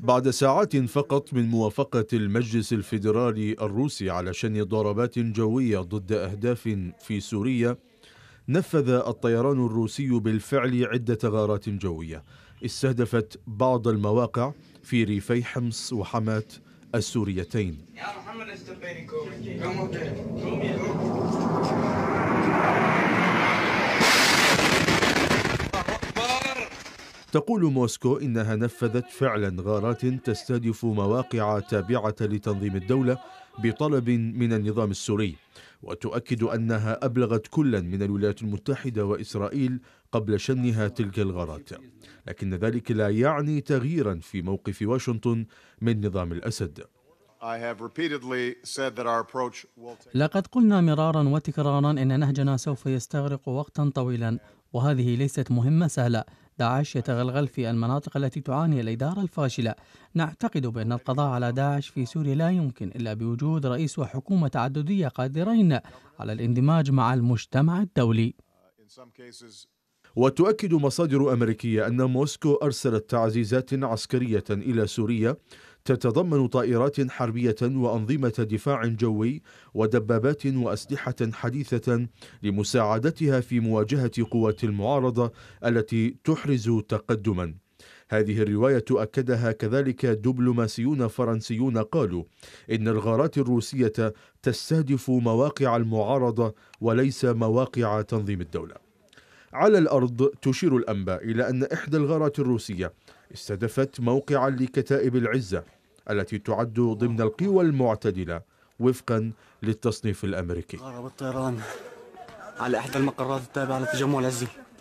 بعد ساعات فقط من موافقة المجلس الفيدرالي الروسي على شن ضربات جوية ضد أهداف في سوريا نفذ الطيران الروسي بالفعل عدة غارات جوية استهدفت بعض المواقع في ريفي حمص وحماة السوريتين تقول موسكو إنها نفذت فعلا غارات تستهدف مواقع تابعة لتنظيم الدولة بطلب من النظام السوري وتؤكد أنها أبلغت كلا من الولايات المتحدة وإسرائيل قبل شنها تلك الغارات لكن ذلك لا يعني تغييرا في موقف واشنطن من نظام الأسد لقد قلنا مرارا وتكرارا ان نهجنا سوف يستغرق وقتا طويلا وهذه ليست مهمة سهلة داعش يتغلغل في المناطق التي تعاني الإدارة الفاشلة نعتقد بأن القضاء على داعش في سوريا لا يمكن إلا بوجود رئيس وحكومة تعددية قادرين على الاندماج مع المجتمع الدولي وتؤكد مصادر أمريكية أن موسكو أرسلت تعزيزات عسكرية إلى سوريا تتضمن طائرات حربية وأنظمة دفاع جوي ودبابات وأسلحة حديثة لمساعدتها في مواجهة قوات المعارضة التي تحرز تقدما هذه الرواية أكدها كذلك دبلوماسيون فرنسيون قالوا إن الغارات الروسية تستهدف مواقع المعارضة وليس مواقع تنظيم الدولة على الأرض تشير الأنباء إلى أن إحدى الغارات الروسية استهدفت موقعا لكتائب العزة التي تعد ضمن القوى المعتدلة وفقا للتصنيف الأمريكي غارة الطيران على إحدى المقرات التابعة لتجمع العزي